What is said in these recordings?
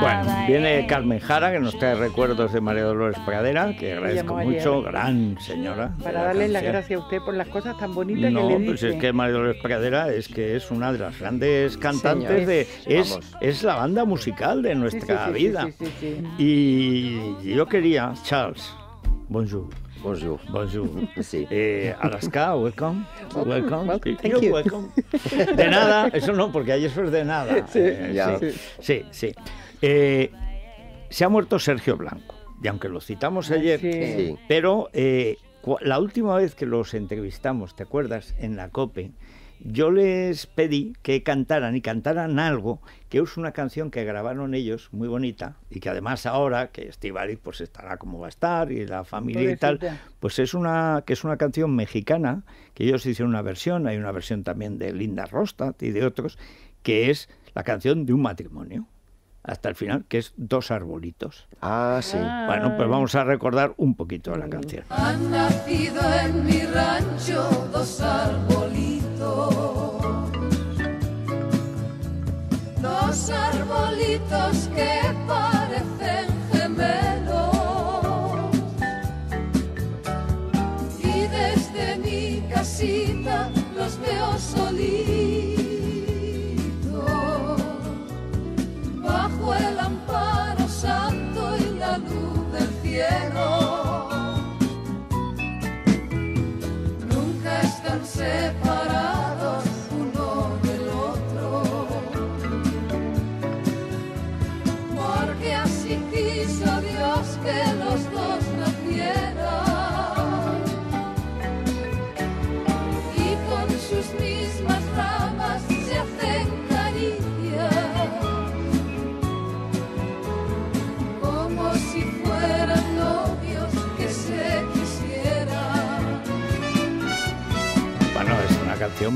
Bueno, viene ¿eh? Carmen Jara, que nos trae recuerdos de María Dolores Pradera, que agradezco mucho, gran señora. Para darle las gracias a usted por las cosas tan bonitas no, que le dice. pues es que María Dolores Pradera es que es una de las grandes cantantes de... Es, es la banda musical de nuestra vida. Y yo quería, Charles, bonjour. Bonjour. Bonjour. Sí. Eh, Alaska, welcome. Welcome. welcome. Thank you. De nada, eso no, porque ahí eso es de nada. Sí, sí. Eh, sí, sí. Eh, se ha muerto Sergio Blanco, y aunque lo citamos ah, ayer, pero la última vez que los entrevistamos, ¿te acuerdas? En la COPE yo les pedí que cantaran y cantaran algo que es una canción que grabaron ellos muy bonita y que además ahora que Estivaliz pues estará como va a estar y la familia y tal pues es una que es una canción mexicana que ellos hicieron una versión hay una versión también de Linda Rostat y de otros que es la canción de un matrimonio hasta el final, que es Dos Arbolitos. Ah, sí. Bueno, pues vamos a recordar un poquito de la canción. Han nacido en mi rancho dos arbolitos los arbolitos que pasan.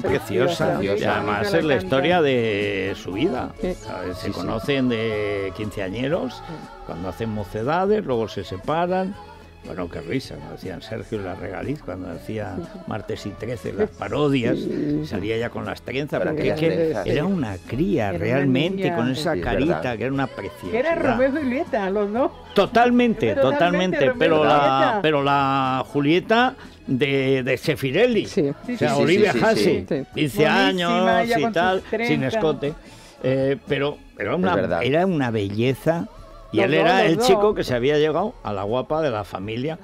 preciosa. además es la historia de su vida. Se conocen de quinceañeros, cuando hacen mocedades, luego se separan. Bueno, qué risa, decían Sergio la Regaliz cuando hacía martes y trece las parodias, salía ya con las trenzas, Pero era una cría realmente, con esa carita, que era una preciosa. Era Romeo Julieta, los Totalmente, totalmente, totalmente pero, la, pero la Julieta de, de Sefirelli. Olivia Hassi, 15 años y tal, sin escote. Eh, pero era una, era una belleza. Y él era el chico que se había llegado a la guapa de la familia,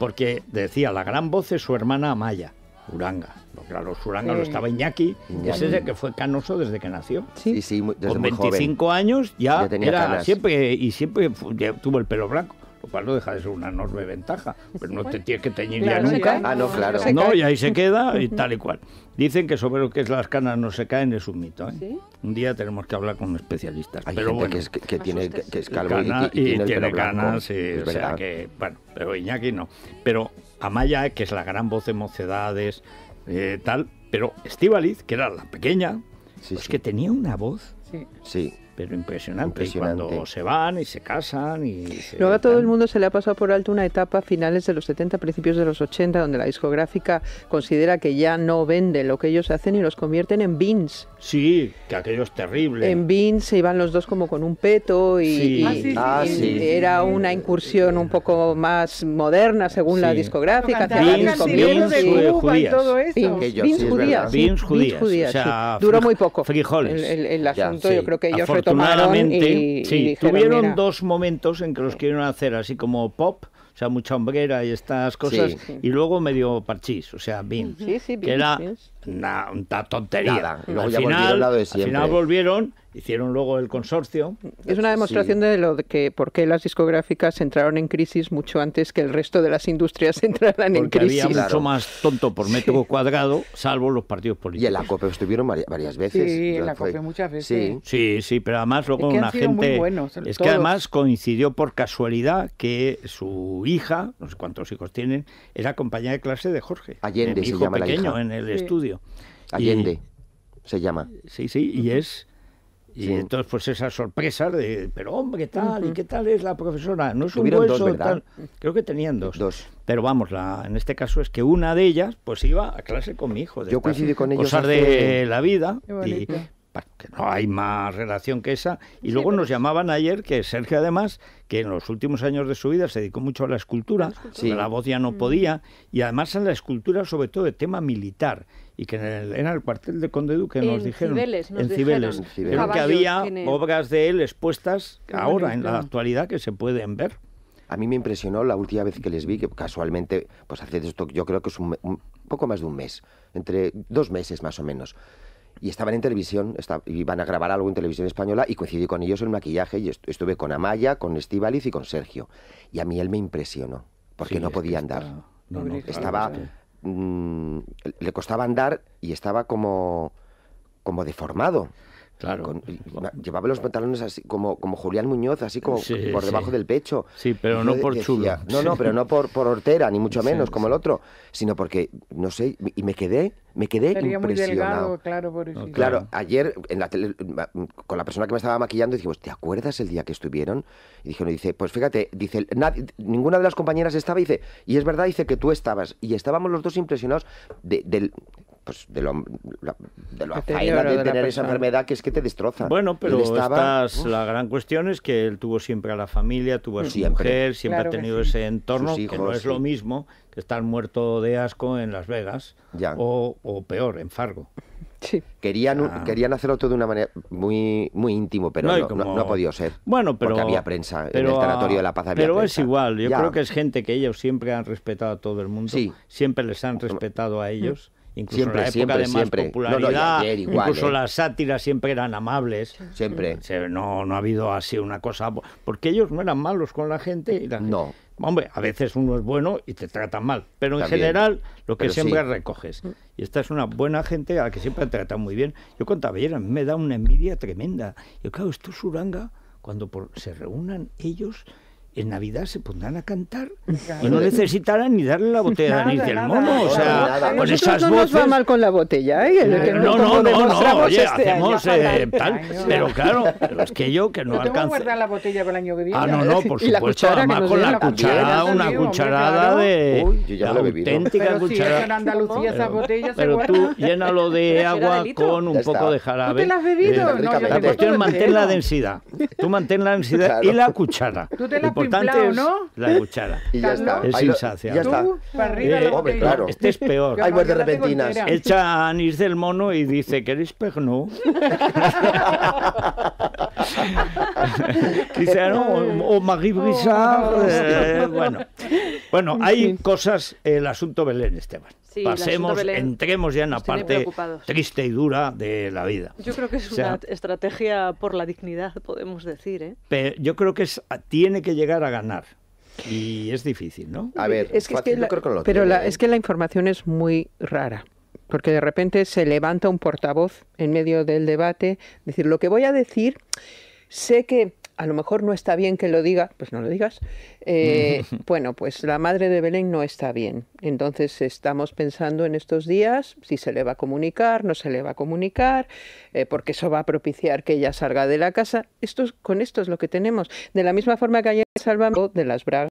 porque decía la gran voz es su hermana Amaya, Uranga. Pues claro, Uranga lo estaba Iñaki, ese es ese que fue canoso desde que nació. Con 25 años ya, era siempre y siempre tuvo el pelo blanco cual no deja de ser una enorme ventaja, pero no te tienes que teñir ya nunca. Ah, no, claro. No, y ahí se queda y tal y cual. Dicen que sobre lo que es las canas no se caen es un mito. ¿eh? Un día tenemos que hablar con especialistas. Hay pero que, es, que, tiene, que, y, tiene, canas, pero Iñaki no. Pero Amaya, que es la gran voz de mocedades, eh, tal, pero Estivaliz, que era la pequeña, es pues que tenía una voz. Sí. sí pero impresionante. Y cuando se van y se casan y... Luego a todo el mundo se le ha pasado por alto una etapa finales de los 70, principios de los 80, donde la discográfica considera que ya no vende lo que ellos hacen y los convierten en beans. Sí, que aquello es terrible. En beans se iban los dos como con un peto y, ah, era una incursión un poco más moderna según la discográfica. Beans, y Beans, judías. Beans judías. O Duró muy poco. Frijoles. El, asunto yo creo que ellos afortunadamente, sí, tuvieron dos momentos en que los quieren hacer así como pop, o sea, mucha hombrera y estas cosas, y luego medio parchís, o sea, BIM, sí, sí, que era una, tontería. al final volvieron hicieron luego el consorcio. Es una demostración de lo que por qué las discográficas entraron en crisis mucho antes que el resto de las industrias entraran en crisis. Había mucho más tonto por método cuadrado, salvo los partidos políticos. Y en la COPE estuvieron varias veces. Sí, en la muchas veces. Sí, sí, pero además luego una gente. es que además coincidió por casualidad que su hija, no sé cuántos hijos tienen, era compañera de clase de Jorge. Allende, hijo se llama pequeño en el estudio. Allende se llama. Sí, sí, y es y entonces, pues esas sorpresas de, pero hombre, ¿qué tal, ¿y qué tal es la profesora? No es un dos, tal. Creo que tenían dos. Pero vamos, la, en este caso es que una de ellas, pues iba a clase con mi hijo. De Yo coincidí con ellos. Cosas de la vida. y, que no hay más relación que esa. Y luego nos llamaban ayer que Sergio, además, que en los últimos años de su vida se dedicó mucho a la escultura, a la, voz ya no mm. podía, y además en la escultura, sobre todo de tema militar. Y que en el, cuartel de Conde Duque nos en dijeron. Cibeles, en Cibeles. que había obras de él expuestas ahora, en la actualidad, que se pueden ver. A mí me impresionó la última vez que les vi, que casualmente, pues hace esto, yo creo que es un poco más de un mes, entre dos meses más o menos y estaban en televisión, iban a grabar algo en televisión española y coincidí con ellos en maquillaje y estuve con Amaya, con Estivaliz y con Sergio. Y a mí él me impresionó, porque no podía andar. estaba, mm, le costaba andar y estaba como, como deformado. Claro. llevaba los pantalones así, como, como Julián Muñoz, así como por debajo del pecho. Sí, pero no por chulo. No, no, pero no por, por hortera, ni mucho menos, como el otro, sino porque, no sé, y me quedé, me quedé Sería impresionado. Muy delgado, claro, por eso. claro. ayer en la tele, con la persona que me estaba maquillando dijimos, pues, ¿te acuerdas el día que estuvieron? Y dijeron, dice, pues fíjate, dice, ninguna de las compañeras estaba, y dice, y es verdad, dice que tú estabas, y estábamos los dos impresionados de, del pues, de lo, de lo tener esa enfermedad que es que te destroza. Bueno, pero la gran cuestión es que él tuvo siempre a la familia, tuvo a su siempre. mujer, siempre ha tenido ese entorno, que no es lo mismo que estar muerto de asco en Las Vegas O, o peor, en Fargo. Querían, ah. querían hacerlo todo de una manera muy, muy íntimo, pero no, ha podido ser. Bueno, pero. Porque había prensa. en el territorio de la Paz Pero es igual. Yo creo que es gente que ellos siempre han respetado a todo el mundo. Siempre les han respetado a mm. ellos. Incluso la popularidad, incluso las sátiras siempre eran amables. Siempre. No, ha habido así una cosa... Porque ellos no eran malos con la gente. no. hombre, a veces uno es bueno y te tratan mal, pero en general lo que siempre recoges. Y esta es una buena gente a la que siempre trata muy bien. Yo con Tabellera me da una envidia tremenda. Yo, claro, esto suranga, cuando se reúnan ellos en Navidad se pondrán a cantar y no necesitarán ni darle la botella ni del mono. o sea, con esas no voces... nos va mal con la botella, ¿eh? no, no, no, no, oye, este hacemos eh, tal, pero claro, pero es que yo que no yo tengo alcance. guardar la botella para el año que viene? Ah, no, no, por supuesto, cuchara, además con la, la cuchara, una cucharada de Uy, yo ya la auténtica cucharada. en Andalucía esas botellas pero, tú llénalo de agua con un poco de jarabe. ¿Tú te la has bebido? Eh, la cuestión mantener la densidad. Tú mantén la densidad y la cuchara. Tú te la importante es la cuchara. Y ya está. Es insaciable. Ya está. Eh, claro. Este es peor. Hay muertes repentinas. Echa anís del mono y dice, ¿queréis perno? Dice, ¿no? O, o Marie Brissard. Oh, eh, bueno. Bueno, hay cosas, el asunto Belén, Esteban. Pasemos, entremos ya en la parte triste y dura de la vida. Yo creo que es una estrategia por la dignidad, podemos decir. ¿eh? Pero yo creo que es, tiene que llegar a ganar. Y es difícil, ¿no? A ver, es que, la, creo que lo pero la, ¿eh? es que la información es muy rara porque de repente se levanta un portavoz en medio del debate, decir, lo que voy a decir, sé que a lo mejor no está bien que lo diga, pues no lo digas. Eh, bueno, pues la madre de Belén no está bien. Entonces estamos pensando en estos días si se le va a comunicar, no se le va a comunicar, eh, porque eso va a propiciar que ella salga de la casa. Esto, con esto es lo que tenemos. De la misma forma que ayer salvamos de las bragas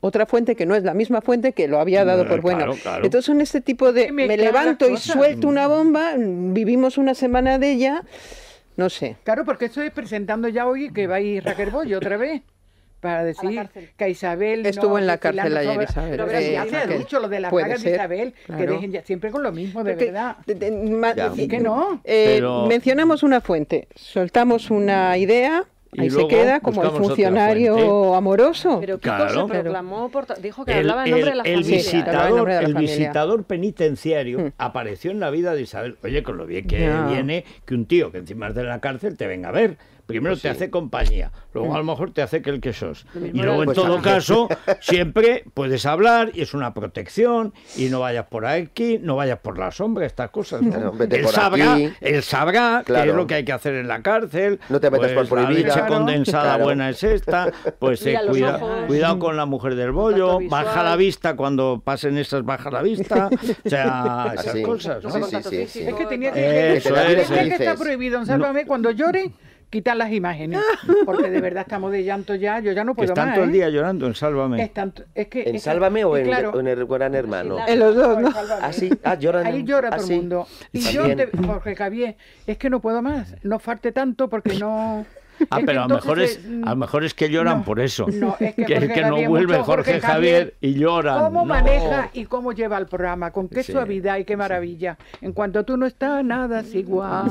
otra fuente que no es la misma fuente que lo había dado eh, por bueno. Entonces son este tipo de me levanto y suelto una mm. bomba, vivimos una semana de ella no sé. Claro, porque estoy presentando ya hoy que va a ir Raquel Boy otra vez para decir que Isabel estuvo en la cárcel ayer Isabel. No, pero sí, ya se ha dicho lo de las pagas de Isabel, que dejen ya, siempre con lo mismo, de verdad. Eh, de, eh, que no. Eh, mencionamos una fuente, soltamos una idea Ahí se queda como el funcionario amoroso. Pero Kiko claro. se proclamó, dijo que hablaba en nombre de la el visitador penitenciario hmm. apareció en la vida de Isabel. Oye, con lo bien que viene que un tío que encima es de la cárcel te venga a ver. Primero pues te hace compañía, luego a lo mejor te hace que el que sos. Y luego, en pues todo caso, siempre puedes hablar y es una protección y no vayas por aquí, no vayas por la sombra, estas cosas. él, sabrá, él, sabrá, qué es lo que hay que hacer en la cárcel. No te metas por pues prohibida. La leche condensada buena es esta, pues eh, cuidado con la mujer del bollo, baja la vista cuando pasen esas, baja la vista, o sea, ah, esas cosas. es que tenía que, decir está prohibido, ¿eh? cuando llore quitar las imágenes, porque de verdad estamos de llanto ya, yo ya no puedo están más. todo el ¿eh? día llorando en Sálvame. Es tanto, es que, ¿En Sálvame o en, el Gran Hermano? En los dos, ¿no? Así, ¿Ah, ah Ahí llora todo el mundo. Y yo, porque Jorge Javier, es que no puedo más, no farte tanto porque no... Ah, pero a, eh, a lo mejor es que lloran por eso. que, no vuelve Jorge, Javier, y lloran. ¿Cómo maneja y cómo lleva el programa? Con qué suavidad y qué maravilla. En cuanto tú no estás, nada es igual.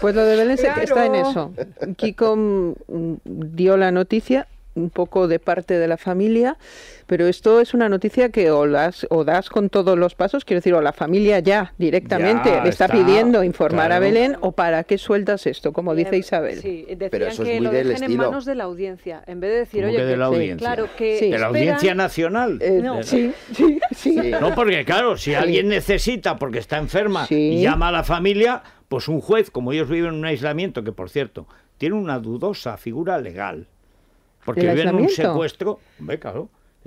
Pues lo de Belén está en eso. Kiko mm, dio la noticia un poco de parte de la familia, pero esto es una noticia que o, o das con todos los pasos, quiero decir, o la familia ya directamente le está, pidiendo informar a Belén, o para qué sueltas esto, como dice Isabel. decían pero eso es que lo en manos de la audiencia, en vez de decir, oye, la audiencia? claro que... la audiencia nacional. Eh, no. Sí, sí, sí, No, porque claro, si alguien necesita porque está enferma y llama a la familia, pues un juez, como ellos viven en un aislamiento, que por cierto, tiene una dudosa figura legal. Porque viven un secuestro.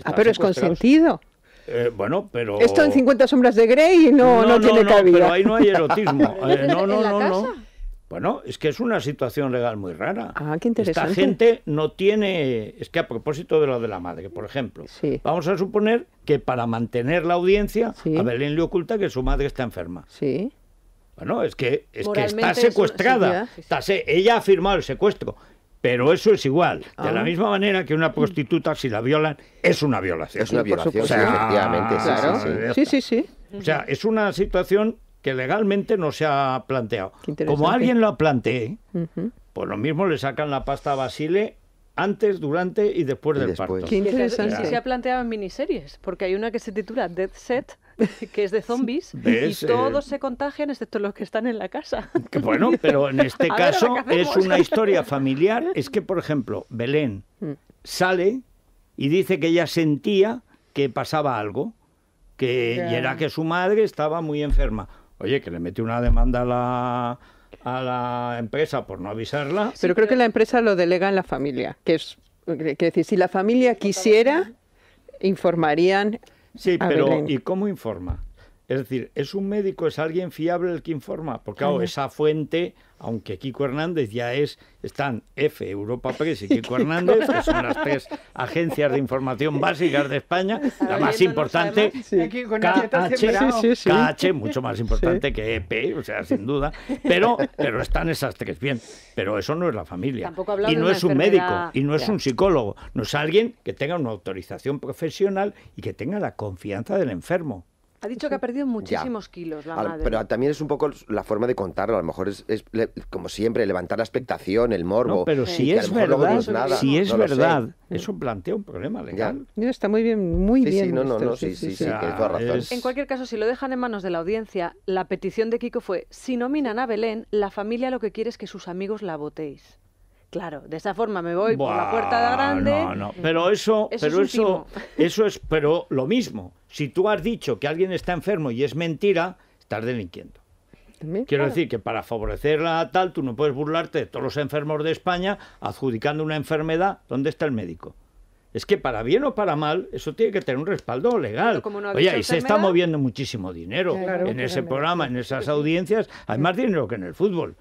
Ah, pero es consentido. Eh, bueno, pero... Esto en 50 sombras de Grey no, no, no, no tiene pero ahí no hay erotismo. Eh, no, no, no, no. Bueno, es que es una situación legal muy rara. Ah, qué interesante. Esta gente no tiene... Es que a propósito de lo de la madre, por ejemplo, vamos a suponer que para mantener la audiencia, a Belén le oculta que su madre está enferma. Sí. Bueno, es que, es que está secuestrada. Ella ha firmado el secuestro. Pero eso es igual. De la ah. misma manera que una prostituta, si la violan, es una violación. Es una violación, efectivamente. Sí, sí, sí, O sea, es una situación que legalmente no se ha planteado. Como alguien lo plantee, planteado, pues lo mismo le sacan la pasta a Basile antes, durante y después del parto. Qué interesante. se ha planteado en miniseries, porque hay una que se titula Dead Set, que es de zombies y eh, todos se contagian excepto los que están en la casa. bueno, pero en este caso es una historia familiar. Es que, por ejemplo, Belén mm. sale y dice que ella sentía que pasaba algo, que era que su madre estaba muy enferma. Oye, que le metió una demanda a la, a la empresa por no avisarla. pero creo que la empresa lo delega en la familia, que es que decir, si la familia quisiera informarían Sí, pero ¿y cómo informa? Es decir, ¿es un médico, es alguien fiable el que informa? Porque esa fuente, aunque Kiko Hernández ya es, están F, Europa Press y Kiko Hernández, que son las tres agencias de información básicas de España, la más importante, KH, mucho más importante que EP, o sea, sin duda, pero, pero están esas tres bien, pero eso no es la familia. Y no es un médico, y no es un psicólogo, no es alguien que tenga una autorización profesional y que tenga la confianza del enfermo. Ha dicho que ha perdido muchísimos kilos la madre. Pero también es un poco la forma de contarlo. A lo mejor es, como siempre, levantar la expectación, el morbo. pero si es verdad, si es verdad, mm. eso plantea un problema legal. Está muy bien, muy bien. Sí, no, sí, sí, sí, razón. En cualquier caso, si lo dejan en manos de la audiencia, la petición de Kiko fue, si nominan a Belén, la familia lo que quiere es que sus amigos la votéis. Claro, de esa forma me voy por la puerta de grande. No, no, pero eso, pero es eso, eso es, pero lo mismo. Si tú has dicho que alguien está enfermo y es mentira, estás delinquiendo. Quiero decir que para favorecerla tal, tú no puedes burlarte de todos los enfermos de España adjudicando una enfermedad donde está el médico. Es que para bien o para mal, eso tiene que tener un respaldo legal. Como Oye, y se está moviendo muchísimo dinero en ese programa, en esas audiencias, hay más dinero que en el fútbol.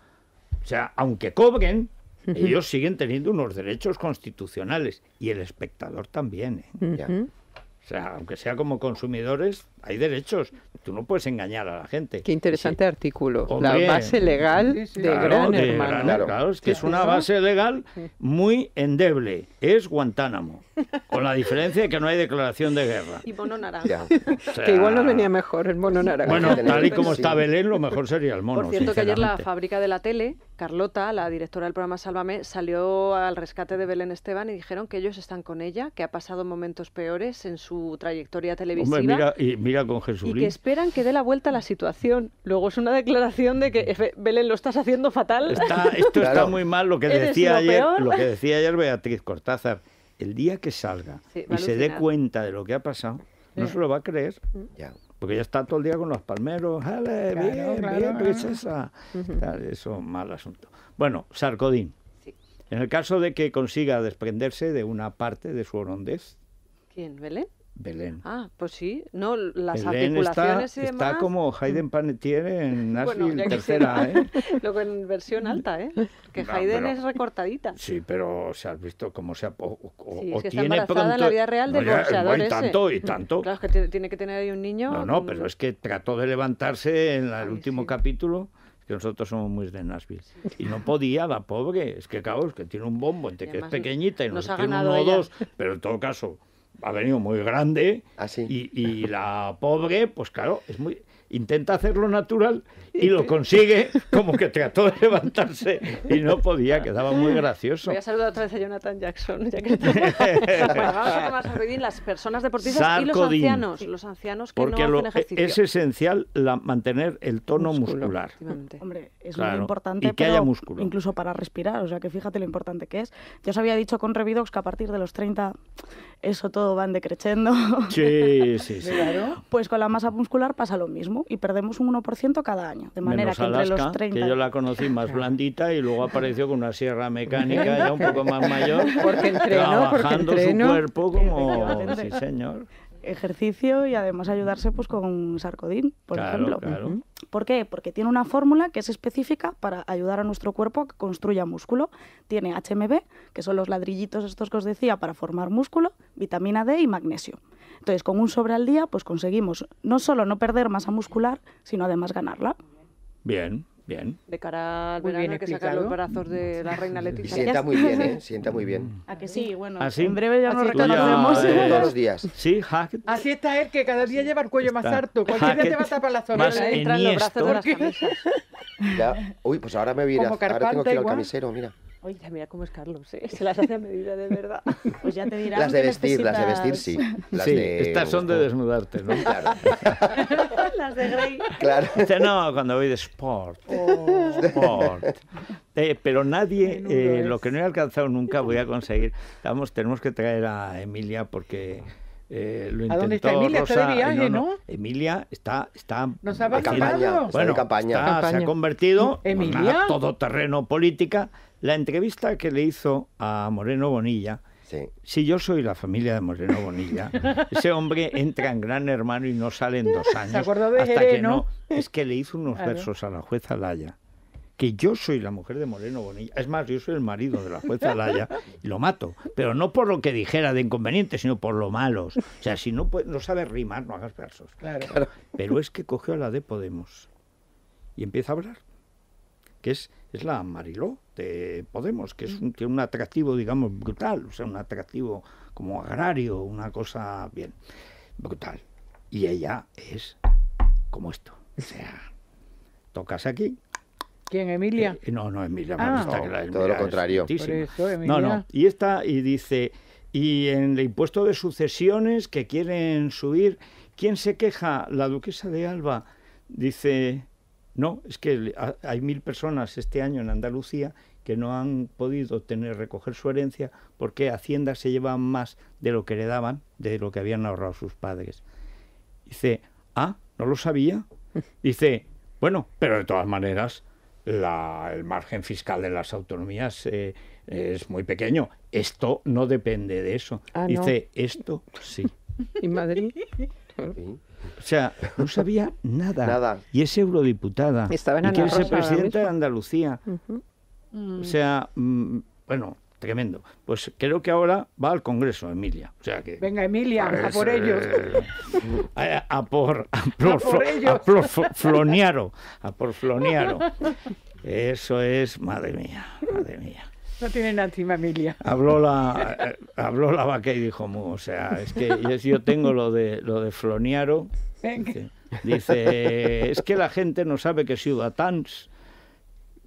O sea, aunque cobren, ellos siguen teniendo unos derechos constitucionales y el espectador también. ¿eh? O sea, aunque sea como consumidores, hay derechos. Tú no puedes engañar a la gente. Qué interesante artículo. la base legal de, Hermano. claro, es que es una base legal muy endeble es Guantánamo. Con la diferencia de que no hay declaración de guerra. Y mono naranja. que igual nos venía mejor el mono naranja. Bueno, tal y como está Belén, lo mejor sería el mono. Por cierto, que ayer la fábrica de la tele, Carlota, la directora del programa Sálvame, salió al rescate de Belén Esteban y dijeron que ellos están con ella, que ha pasado momentos peores en su trayectoria televisiva. mira, y con Jesús. Y que esperan que dé la vuelta a la situación. Luego es una declaración de que, Belén, lo estás haciendo fatal. esto está muy mal lo que, decía ayer, lo que decía ayer Beatriz Cortázar hacer, el día que salga y se dé cuenta de lo que ha pasado, no se lo va a creer. Mm. Porque ya está todo el día con los palmeros, bien, Eso mal asunto. Bueno, Sarkodín. En el caso de que consiga desprenderse de una parte de su orondez. ¿Quién, Belén? Belén. Ah, pues sí, no, las Belén articulaciones está, y demás... está como Haydn Panettiere en Nashville tercera, ¿eh? Lo en versión alta, ¿eh? Que Haydn es recortadita. Sí, pero se ha visto cómo se ha o, o, sí, es que tiene está pronto, en la vida real no, de los y tanto y tanto. Claro, es que tiene que tener ahí un niño. No, no, pero es que trató de levantarse en el último capítulo que nosotros somos muy de Nashville. Y no podía, la pobre. Es que, claro, es que tiene un bombo, entre que es pequeñita y nos, nos tiene uno o dos. Pero en todo caso, ha venido muy grande. Así. Ah, y, y la pobre, pues claro, es muy intenta hacerlo natural y lo consigue, como que trató de levantarse y no podía, quedaba muy gracioso. Voy a saludar otra vez a Jonathan Jackson. Ya que... bueno, vamos a las personas deportistas y los ancianos, los ancianos que porque no hacen ejercicio. Es esencial mantener el tono muscular. Hombre, es muy importante. Y que haya músculo. Incluso para respirar, o sea que fíjate lo importante que es. Yo os había dicho con Revidox que a partir de los 30 eso todo va decreciendo. Sí, sí, sí. Pues con la masa muscular pasa lo mismo. Y perdemos un 1% cada año, de manera que entre los 30... que yo la conocí más blandita y luego apareció con una sierra mecánica ya un poco más mayor, porque entreno, trabajando porque su cuerpo como... señor ejercicio y además ayudarse pues con sarcodín, por ejemplo. ¿Por qué? Porque tiene una fórmula que es específica para ayudar a nuestro cuerpo a que construya músculo. Tiene HMB, que son los ladrillitos estos que os decía para formar músculo, vitamina D y magnesio. Entonces, con un sobre al día, pues conseguimos no solo no perder masa muscular, sino además ganarla. Bien, Bien. De cara al muy verano hay que sacar los brazos de la reina Leticia. Y ¿eh? sienta muy bien, ¿eh? Sienta muy bien. A que sí, bueno. ¿Así? ¿Ah, en breve ya nos reconocemos. Ya... Todos los días. Sí, hack. Así está él, que cada día lleva el cuello más harto. Cualquier día te va a tapar la zona. Más entra los brazos de las camisas. Ya. Uy, pues ahora me voy a ir. Ahora tengo que ir al camisero, mira. Oye, mira cómo es Carlos, ¿eh? se las hace a medida de verdad. Pues ya te dirán. Las de vestir, las de vestir, sí. sí Estas son de desnudarte, ¿no? Claro. las de Grey. Claro. no, cuando voy de sport. Oh. Sport. pero nadie, eh, lo que no he alcanzado nunca voy a conseguir. Vamos, tenemos que traer a Emilia porque. Eh, lo intentó ¿A dónde está Emilia? está de viaje, no, Emilia está... está ¿Nos ha campaña, bueno, está campaña. se ha convertido en pues todo terreno política la entrevista que le hizo a Moreno Bonilla, Sí. Si yo soy la familia de Moreno Bonilla, ese hombre entra en Gran Hermano y no sale en dos años. ¿Se de hasta que ¿no? Es que le hizo unos versos a la jueza Laya que yo soy la mujer de Moreno Bonilla. Es más, yo soy el marido de la jueza Laya y lo mato. Pero no por lo que dijera de inconveniente, sino por lo malos. O sea, si no, no sabes rimar, no hagas versos. Claro. Pero es que cogió a la de Podemos y empieza a hablar. Que es es la Mariló de Podemos, que es mm. un, atractivo, digamos, brutal, o sea, un atractivo como agrario, una cosa bien brutal. Y ella es como esto. O sea, tocas aquí, ¿Quién, Emilia? Eh, no, ah. no, Emilia, todo lo contrario. No, no. Y está, y dice, y en el impuesto de sucesiones que quieren subir, ¿quién se queja? La duquesa de Alba dice, no, es que hay mil personas este año en Andalucía que no han podido tener recoger su herencia porque Hacienda se lleva más de lo que heredaban, de lo que habían ahorrado sus padres. Dice, ah, no lo sabía. Dice, bueno, pero de todas maneras, el margen fiscal de las autonomías eh, es muy pequeño. Esto no depende de eso. Ah, Dice, esto sí. ¿Y Madrid? O sea, no sabía nada. Y es eurodiputada. Estaba en y quiere presidenta de Andalucía. Mm. O sea, mm, bueno, tremendo. Pues creo que ahora va al Congreso, Emilia. O sea que, Venga, Emilia, a, por pues, ellos. Eh, a, por, Floniaro. A por Floniaro. Eso es, madre mía, madre mía. No tienen encima, familia. Habló la, eh, habló la y dijo, o sea, es que yo, tengo lo de, lo de Floniaro. Dice, es que la gente no sabe que Ciudadans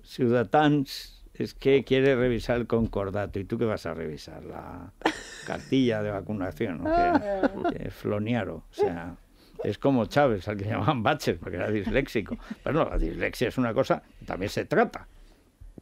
ciudadans es que quiere revisar el concordato. ¿Y tú qué vas a revisar? La cartilla de vacunación, ¿no? Ah. Floniaro, o sea es como Chávez, al que llamaban Baches, porque era disléxico. Pero no, la dislexia es una cosa también se trata,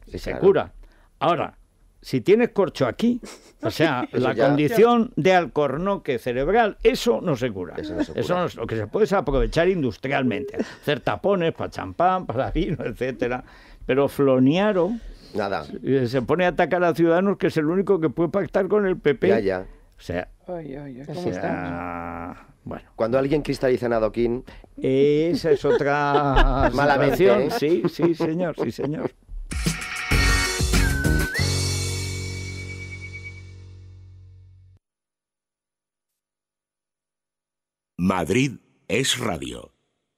y se cura. Ahora, si tienes corcho aquí, o sea, la condición de alcornoque cerebral, eso no se cura. Eso, no es, lo que se puede aprovechar industrialmente, hacer tapones para champán, para vino, etcétera. Pero Floniaro Nada. Eh, se pone a atacar a Ciudadanos, que es el único que puede pactar con el PP. Ya, ya. O sea, bueno. Cuando alguien cristaliza en adoquín. Esa es otra mala mención. ¿eh? Sí, sí, señor, sí, señor. Madrid es radio.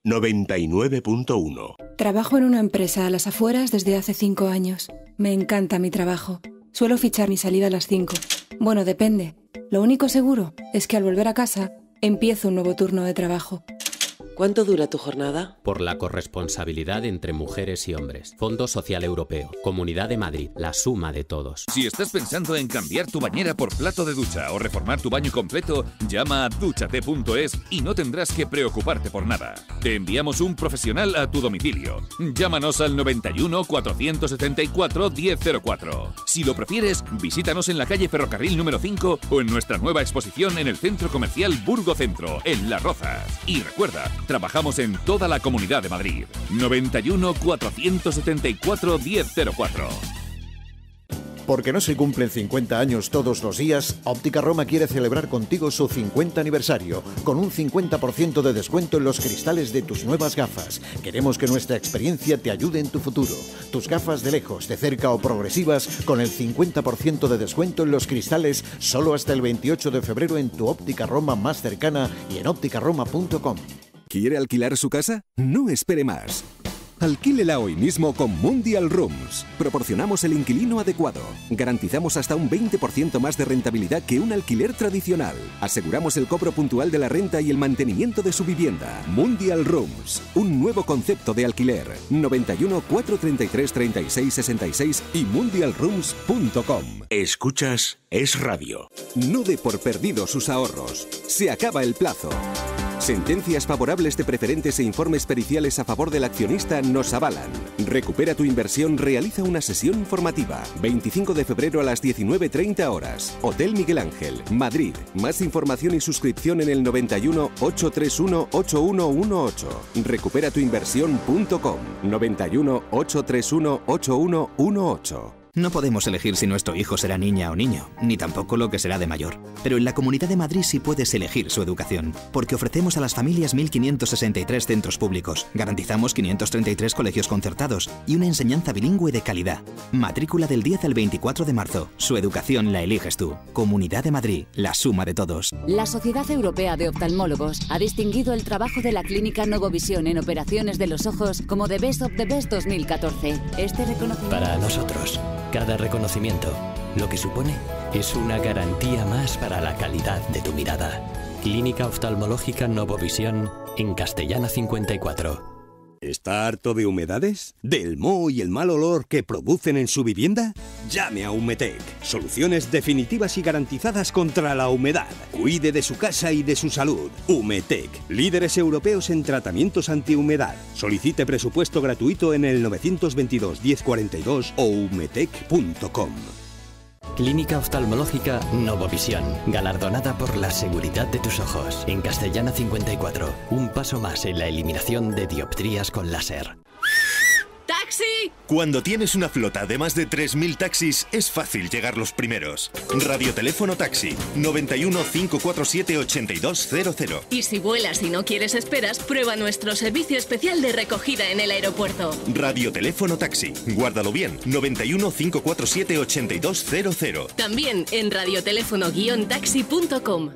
99.1 Trabajo en una empresa a las afueras desde hace cinco años. Me encanta mi trabajo. Suelo fichar mi salida a las 5. Bueno, depende. Lo único seguro es que al volver a casa empiezo un nuevo turno de trabajo. ¿Cuánto dura tu jornada? Por la corresponsabilidad entre mujeres y hombres. Fondo Social Europeo. Comunidad de Madrid. La suma de todos. Si estás pensando en cambiar tu bañera por plato de ducha o reformar tu baño completo, llama a duchate.es y no tendrás que preocuparte por nada. Te enviamos un profesional a tu domicilio. Llámanos al 91 474 1004. Si lo prefieres, visítanos en la calle Ferrocarril número 5 o en nuestra nueva exposición en el centro comercial Burgo Centro, en La Rozas. Y recuerda, Trabajamos en toda la Comunidad de Madrid. 91 474 1004. Porque no se cumplen 50 años todos los días, Óptica Roma quiere celebrar contigo su 50 aniversario, con un 50% de descuento en los cristales de tus nuevas gafas. Queremos que nuestra experiencia te ayude en tu futuro. Tus gafas de lejos, de cerca o progresivas, con el 50% de descuento en los cristales, solo hasta el 28 de febrero en tu Óptica Roma más cercana y en ópticaroma.com. ¿Quiere alquilar su casa? No espere más. Alquílela hoy mismo con Mundial Rooms. Proporcionamos el inquilino adecuado. Garantizamos hasta un 20% más de rentabilidad que un alquiler tradicional. Aseguramos el cobro puntual de la renta y el mantenimiento de su vivienda. Mundial Rooms, un nuevo concepto de alquiler. 91 433 36 y mundialrooms.com. Escuchas Es Radio. No dé por perdido sus ahorros. Se acaba el plazo. Sentencias favorables de preferentes e informes periciales a favor del accionista nos avalan. Recupera tu inversión, realiza una sesión informativa. 25 de febrero a las 19.30 horas. Hotel Miguel Ángel, Madrid. Más información y suscripción en el 91 831 8118. Recuperatuinversión.com 91 831 8118. No podemos elegir si nuestro hijo será niña o niño, ni tampoco lo que será de mayor. Pero en la Comunidad de Madrid sí puedes elegir su educación, porque ofrecemos a las familias 1.563 centros públicos, garantizamos 533 colegios concertados y una enseñanza bilingüe de calidad. Matrícula del 10 al 24 de marzo. Su educación la eliges tú. Comunidad de Madrid, la suma de todos. La Sociedad Europea de Oftalmólogos ha distinguido el trabajo de la clínica Novovisión en operaciones de los ojos como The Best of the Best 2014. Este reconocimiento... Para nosotros cada reconocimiento, lo que supone es una garantía más para la calidad de tu mirada. Clínica Oftalmológica Novovisión en Castellana 54. ¿Está harto de humedades? ¿Del moho y el mal olor que producen en su vivienda? Llame a Humetec. Soluciones definitivas y garantizadas contra la humedad. Cuide de su casa y de su salud. Humetec. Líderes europeos en tratamientos antihumedad. Solicite presupuesto gratuito en el 922 1042 o humetec.com. Clínica Oftalmológica Novovisión, galardonada por la seguridad de tus ojos. En Castellana 54, un paso más en la eliminación de dioptrías con láser. Cuando tienes una flota de más de 3.000 taxis, es fácil llegar los primeros. Radioteléfono Taxi, 91 547 8200. Y si vuelas y no quieres esperas, prueba nuestro servicio especial de recogida en el aeropuerto. Radioteléfono Taxi, guárdalo bien, 91 547 8200. También en radioteléfono-taxi.com.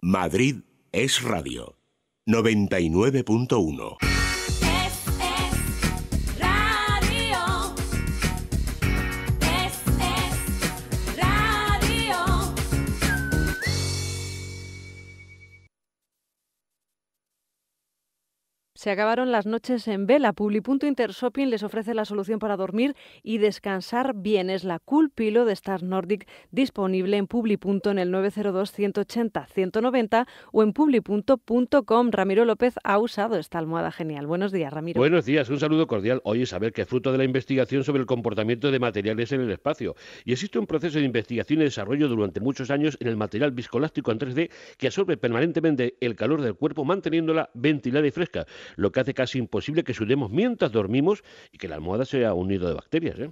Madrid es radio, 99.1. Se acabaron las noches en vela. Publi.intershopping les ofrece la solución para dormir y descansar bien. Es la Cool de Star Nordic disponible en Publi. en el 902 180 190 o en publi.com. Ramiro López ha usado esta almohada genial. Buenos días, Ramiro. Buenos días, un saludo cordial. Hoy es saber que es fruto de la investigación sobre el comportamiento de materiales en el espacio. Y existe un proceso de investigación y desarrollo durante muchos años en el material viscolástico en 3D que absorbe permanentemente el calor del cuerpo manteniéndola ventilada y fresca lo que hace casi imposible que sudemos mientras dormimos y que la almohada sea un nido de bacterias. ¿eh?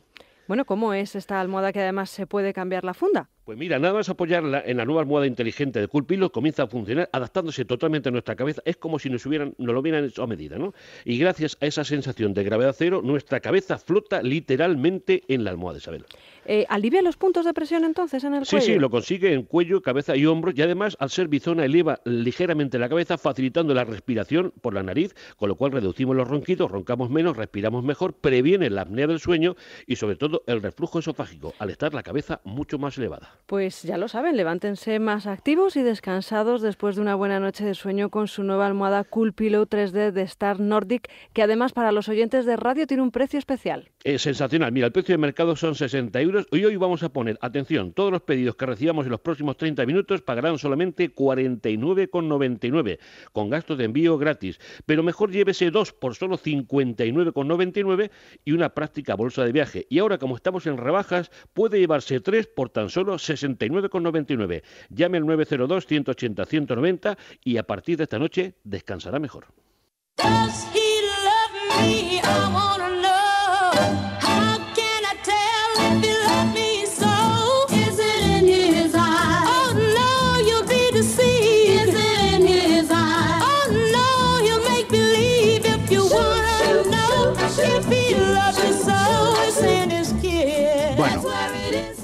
Bueno, ¿cómo es esta almohada que además se puede cambiar la funda? Pues mira, nada más apoyarla en la nueva almohada inteligente de Culpilo, comienza a funcionar adaptándose totalmente a nuestra cabeza. Es como si nos, hubieran, nos lo hubieran hecho a medida, ¿no? Y gracias a esa sensación de gravedad cero, nuestra cabeza flota literalmente en la almohada, Isabel. Eh, ¿Alivia los puntos de presión entonces en el cuello? Sí, sí, lo consigue en cuello, cabeza y hombros y además al ser bizona eleva ligeramente la cabeza facilitando la respiración por la nariz, con lo cual reducimos los ronquidos, roncamos menos, respiramos mejor, previene la apnea del sueño y sobre todo el reflujo esofágico al estar la cabeza mucho más elevada. Pues ya lo saben, levántense más activos y descansados después de una buena noche de sueño con su nueva almohada Cool Pillow 3D de Star Nordic, que además para los oyentes de radio tiene un precio especial. Es sensacional. Mira, el precio de mercado son 60 euros y hoy vamos a poner, atención, todos los pedidos que recibamos en los próximos 30 minutos pagarán solamente 49,99 con gastos de envío gratis. Pero mejor llévese dos por solo 59,99 y una práctica bolsa de viaje. Y ahora, como estamos en rebajas, puede llevarse tres por tan solo 69,99. Llame al 902 180 190 y a partir de esta noche descansará mejor.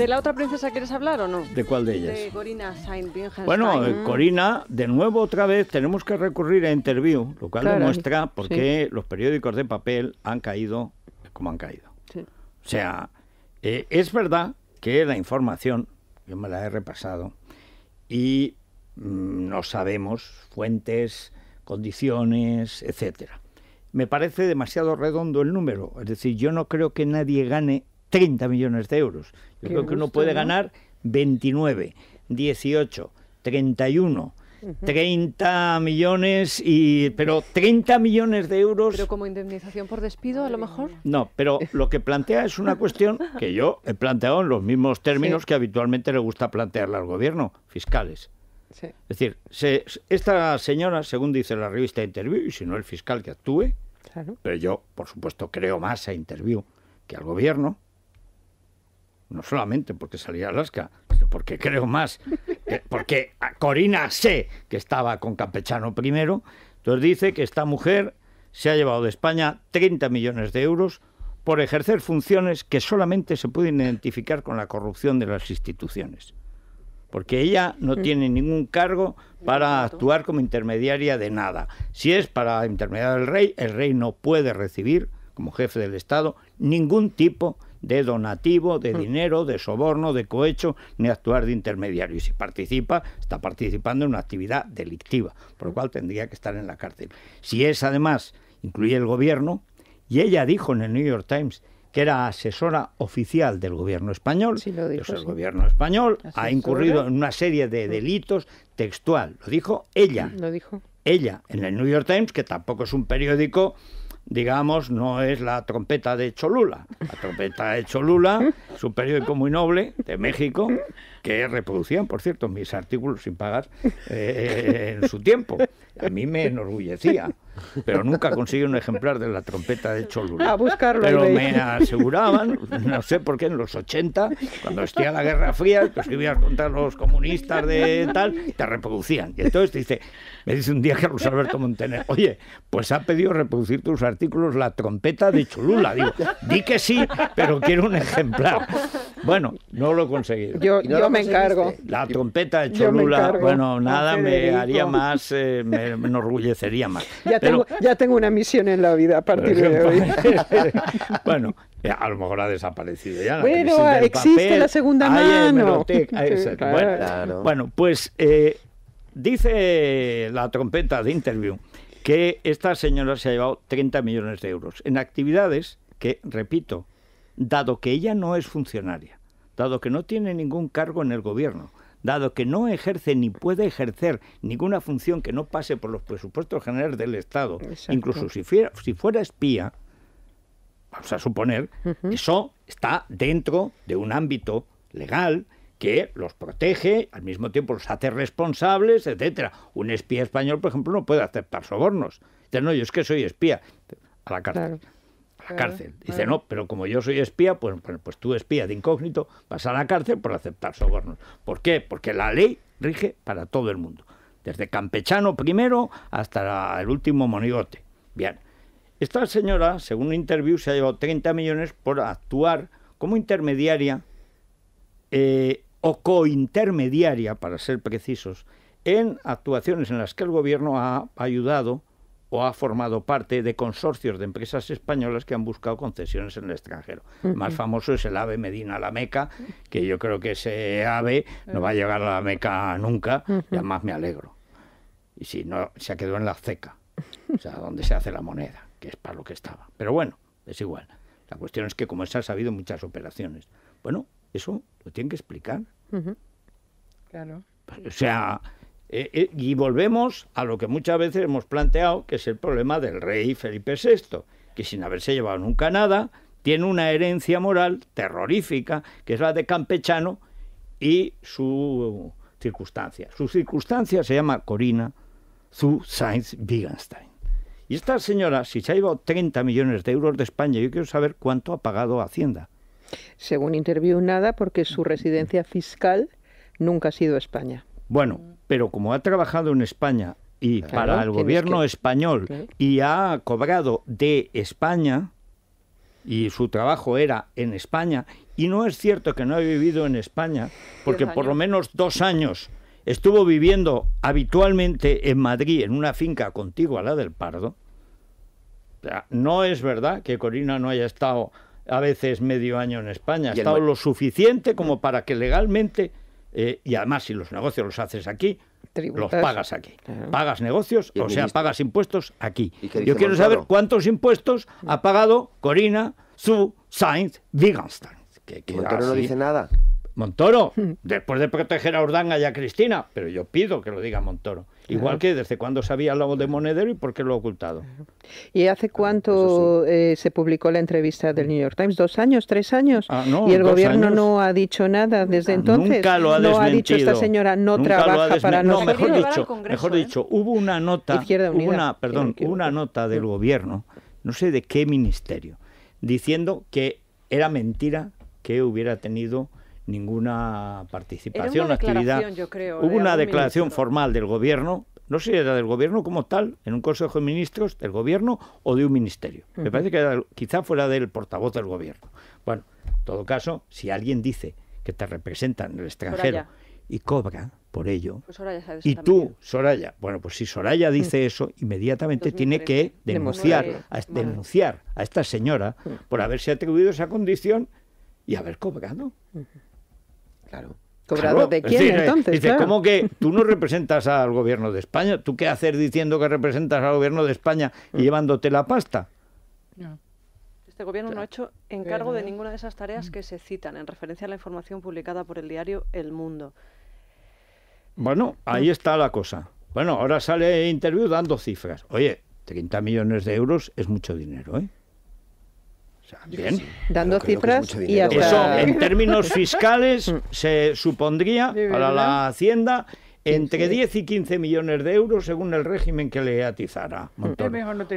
¿De la otra princesa quieres hablar o no? ¿De cuál de ellas? De Corina Bueno, eh, mm. Corina, de nuevo otra vez tenemos que recurrir a interview, lo cual demuestra por qué los periódicos de papel han caído como han caído. O sea, eh, es verdad que la información, yo me la he repasado, y mm, no sabemos fuentes, condiciones, etcétera. Me parece demasiado redondo el número, es decir, yo no creo que nadie gane 30 millones de euros. Yo creo que uno puede ganar 29, 18, 31. 30 millones y pero 30 millones de euros pero como indemnización por despido a lo mejor no pero lo que plantea es una cuestión que yo he planteado en los mismos términos que habitualmente le gusta plantearle al gobierno fiscales es decir esta señora según dice la revista Interview y si no el fiscal que actúe pero yo por supuesto creo más a Interview que al gobierno no solamente porque salía Alaska, sino porque creo más, porque Corina sé que estaba con Campechano primero, entonces dice que esta mujer se ha llevado de España 30 millones de euros por ejercer funciones que solamente se pueden identificar con la corrupción de las instituciones. Porque ella no mm. tiene ningún cargo para actuar como intermediaria de nada. Si es para intermediar al rey, el rey no puede recibir, como jefe del Estado, ningún tipo de de donativo, de mm. dinero, de soborno, de cohecho, ni actuar de intermediario. Y si participa, está participando en una actividad delictiva, por lo cual tendría que estar en la cárcel. Si es además, incluye el gobierno, y ella dijo en el New York Times que era asesora oficial del gobierno español. Sí, dijo, pues el gobierno español ha incurrido en una serie de mm. delitos textual. Lo dijo ella. Lo dijo. Ella, en el New York Times, que tampoco es un periódico digamos, no es la trompeta de Cholula. La trompeta de Cholula su periódico muy noble de México que reproducían, por cierto, mis artículos sin pagar eh, eh, en su tiempo. A mí me enorgullecía, pero nunca conseguí un ejemplar de la trompeta de Cholula. A buscarlo. Pero me aseguraban, no sé por qué, en los 80, cuando estía la Guerra Fría, que escribías contra los comunistas de tal, te reproducían. Y entonces dice, me dice un día que Alberto Montenegro, oye, pues ha pedido reproducir tus artículos la trompeta de Cholula. Digo, di que sí, pero quiero un ejemplar. Bueno, no lo conseguí. Este, me encargo. La trompeta de Cholula, bueno, nada me haría más, eh, me enorgullecería más. Ya, tengo, una misión en la vida a partir de hoy. bueno, eh, a lo mejor ha desaparecido ya. Bueno, existe la segunda mano. bueno, pues eh, dice la trompeta de interview que esta señora se ha llevado 30 millones de euros en actividades que, repito, dado que ella no es funcionaria, dado que no tiene ningún cargo en el gobierno, dado que no ejerce ni puede ejercer ninguna función que no pase por los presupuestos generales del Estado, incluso si fuera, espía, vamos a suponer, eso está dentro de un ámbito legal que los protege, al mismo tiempo los hace responsables, etcétera. Un espía español, por ejemplo, no puede aceptar sobornos. no, yo es que soy espía. A la cárcel la cárcel. Dice, no, pero como yo soy espía, pues, pues, pues tú espía de incógnito vas a la cárcel por aceptar sobornos. ¿Por qué? Porque la ley rige para todo el mundo, desde campechano primero hasta el último monigote. Bien, esta señora, según un interview, se ha llevado 30 millones por actuar como intermediaria eh, o cointermediaria, para ser precisos, en actuaciones en las que el gobierno ha ayudado o ha formado parte de consorcios de empresas españolas que han buscado concesiones en el extranjero. Más famoso es el AVE Medina La Meca, que yo creo que ese AVE no va a llegar a La Meca nunca, y además me alegro. Y si no, se ha quedado en la ceca, o sea, donde se hace la moneda, que es para lo que estaba. Pero bueno, es igual. La cuestión es que como se ha habido muchas operaciones. Bueno, eso lo tienen que explicar. Claro. O sea, eh, eh, y volvemos a lo que muchas veces hemos planteado, que es el problema del rey Felipe VI, que sin haberse llevado nunca nada, tiene una herencia moral terrorífica, que es la de Campechano y su circunstancia. Su circunstancia se llama Corina Zu Sainz Wittgenstein. Y esta señora, si se ha llevado 30 millones de euros de España, yo quiero saber cuánto ha pagado Hacienda. Según Interview, nada, porque su residencia fiscal nunca ha sido España. Bueno, pero como ha trabajado en España y para el gobierno español y ha cobrado de España y su trabajo era en España y no es cierto que no haya vivido en España porque por lo menos dos años estuvo viviendo habitualmente en Madrid en una finca contigua a la del Pardo. no es verdad que Corina no haya estado a veces medio año en España, ha estado lo suficiente como para que legalmente eh, y además si los negocios los haces aquí, los pagas aquí. Pagas negocios, o sea, pagas impuestos aquí. Yo quiero saber cuántos impuestos ha pagado Corina, Zu, Sainz, Wittgenstein. Que, pues no dice nada. Montoro, hmm. después de proteger a Ordán y a Cristina, pero yo pido que lo diga Montoro. Igual que desde cuándo sabía lo de Monedero y por qué lo ha ocultado. ¿Y hace cuánto eh, se publicó la entrevista del New York Times? ¿Dos años? ¿Tres años? Ah, y el gobierno no ha dicho nada desde ah, entonces. Nunca lo ha No ha dicho esta señora no trabaja para no, mejor dicho, mejor dicho, hubo una nota, una, hubo una nota del gobierno, no sé de qué ministerio, diciendo que era mentira que hubiera tenido ninguna participación, una actividad. Hubo una declaración formal del gobierno, no sé si era del gobierno como tal, en un consejo de ministros del gobierno o de un ministerio. Me parece que quizá fuera del portavoz del gobierno. Bueno, en todo caso, si alguien dice que te representan en el extranjero y cobra por ello, pues y tú, ¿eh? Soraya, bueno, pues si Soraya mm. dice eso, inmediatamente tiene que denunciar, a, denunciar a esta señora mm. por haberse atribuido esa condición y haber cobrado. Claro. ¿Cobrado de quién entonces? Dice, ¿cómo que tú no representas al gobierno de España? ¿Tú qué haces diciendo que representas al gobierno de España y mm. llevándote la pasta? Este gobierno no ha hecho encargo de ninguna de esas tareas que se citan en referencia a la información publicada por el diario El Mundo. Bueno, ahí mm. está la cosa. Bueno, ahora sale interview dando cifras. Oye, 30 millones de euros es mucho dinero, ¿eh? bien. Dando cifras y hasta... Eso, en términos fiscales, se supondría para la Hacienda entre 10 y 15 millones de euros según el régimen que le atizara. No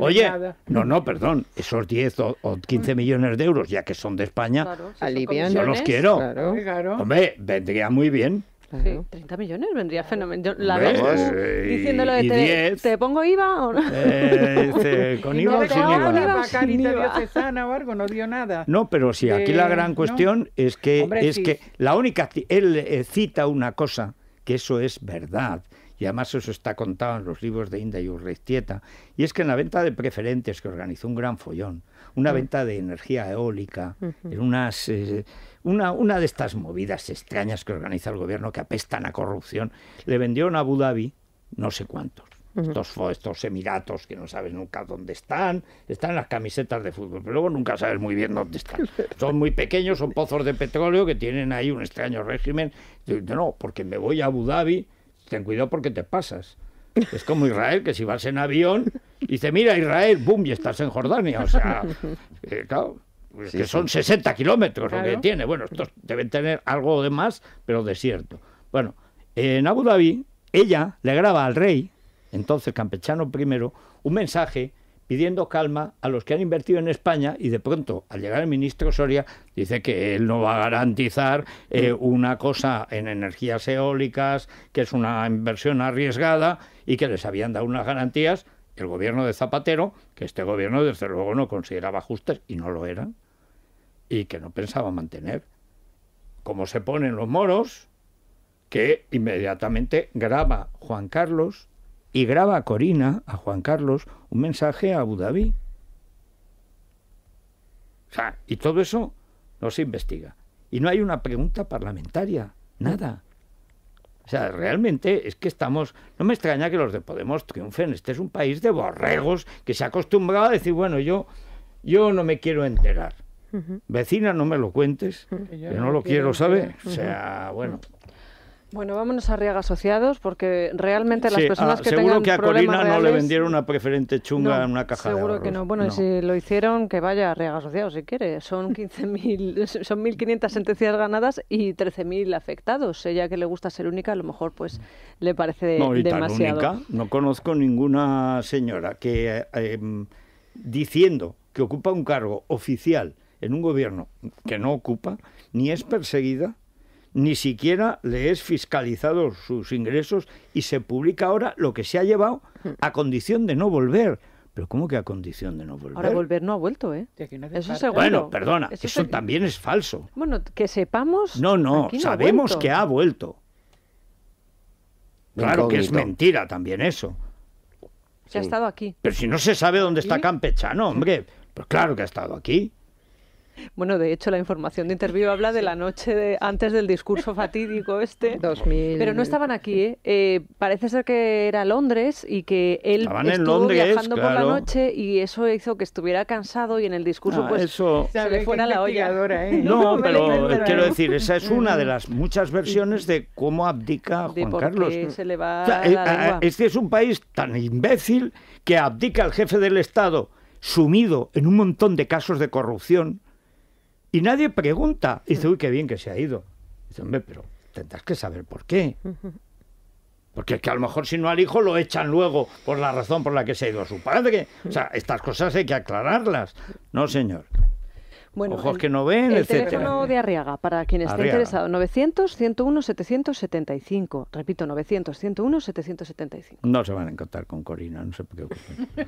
Oye, no, no, perdón, esos 10 o, 15 mm. millones de euros, ya que son de España, claro, yo los quiero. Hombre, vendría muy bien. Sí, 30 millones vendría fenomenal. ¿La ves pues, eh, diciéndolo de te, pongo IVA o no? Eh, este, con IVA o sin IVA. no dio nada. No, pero sí, aquí la gran cuestión es que es que la única él eh, cita una cosa que eso es verdad. Y además eso está contado en los libros de Inda y Urrestieta. Y es que en la venta de preferentes que organizó un gran follón, una mm. venta de energía eólica, en unas una, una de estas movidas extrañas que organiza el gobierno que apestan a corrupción, le vendieron a Abu Dhabi no sé cuántos. estos, Emiratos que no sabes nunca dónde están, están las camisetas de fútbol, pero luego nunca sabes muy bien dónde están. Son muy pequeños, son pozos de petróleo que tienen ahí un extraño régimen. No, porque me voy a Abu Dhabi, ten cuidado porque te pasas. Es como Israel, que si vas en avión, dice, mira Israel, boom, y estás en Jordania. O sea, eh, claro. Pues que son 60 kilómetros lo que tiene. Bueno, estos deben tener algo de más, pero de desierto. Bueno, en Abu Dhabi, ella le graba al rey, entonces campechano primero, un mensaje pidiendo calma a los que han invertido en España y de pronto, al llegar el ministro Soria, dice que él no va a garantizar eh, mm. una cosa en energías eólicas, que es una inversión arriesgada y que les habían dado unas garantías el gobierno de Zapatero, que este gobierno desde luego no consideraba justas y no lo eran y que no pensaba mantener. Como se ponen los moros, que inmediatamente graba Juan Carlos y graba a Corina, a Juan Carlos, un mensaje a Abu Dhabi. O sea, y todo eso no se investiga. Y no hay una pregunta parlamentaria, nada. O sea, realmente es que estamos. No me extraña que los de Podemos triunfen. Este es un país de borregos que se ha acostumbrado a decir, bueno, yo, yo no me quiero enterar. Vecina, no me lo cuentes, que, no lo quiero, ¿sabe? ¿eh? O sea, bueno. Bueno, vámonos a Riaga Asociados, porque realmente las personas ah, que tengan que a Corina no le vendieron una preferente chunga en una caja Seguro que no. Bueno, si lo hicieron, que vaya a Riaga Asociados si quiere. Son 15.000, son 1.500 sentencias ganadas y 13.000 afectados. Ella que le gusta ser única, a lo mejor pues le parece no, demasiado. no conozco ninguna señora que eh, em, diciendo que ocupa un cargo oficial en un gobierno que no ocupa, ni es perseguida, ni siquiera le es fiscalizado sus ingresos y se publica ahora lo que se ha llevado a condición de no volver. Pero ¿cómo que a condición de no volver? Ahora volver no ha vuelto, ¿eh? Bueno, perdona, eso, también es falso. Bueno, que sepamos... No, no, sabemos que ha vuelto. Claro que es mentira también eso. Se ha estado aquí. Pero si no se sabe dónde está Campechano, hombre. Pues claro que ha estado aquí. Bueno, de hecho, la información de interview habla de la noche antes del discurso fatídico este. Pero no estaban aquí, ¿eh? ¿eh? Parece ser que era Londres y que él estuvo viajando por la noche y eso hizo que estuviera cansado y en el discurso ah, pues, se le fuera la olla. No, ¿eh? pero quiero decir, esa es una de las muchas versiones de cómo abdica Juan Carlos. Se le eh, este es un país tan imbécil que abdica al jefe del Estado sumido en un montón de casos de corrupción y nadie pregunta. Y dice, mm. uy, qué bien que se ha ido. dice, hombre, pero tendrás que saber por qué. Porque es que a lo mejor si no al hijo lo echan luego por la razón por la que se ha ido su padre. O sea, mm. estas cosas hay que aclararlas. No, señor. Ojos que no ven, el teléfono de Arriaga, para quien esté interesado, 900-101-775. Repito, 900-101-775. No se van a encontrar con Corina, no se preocupen. qué.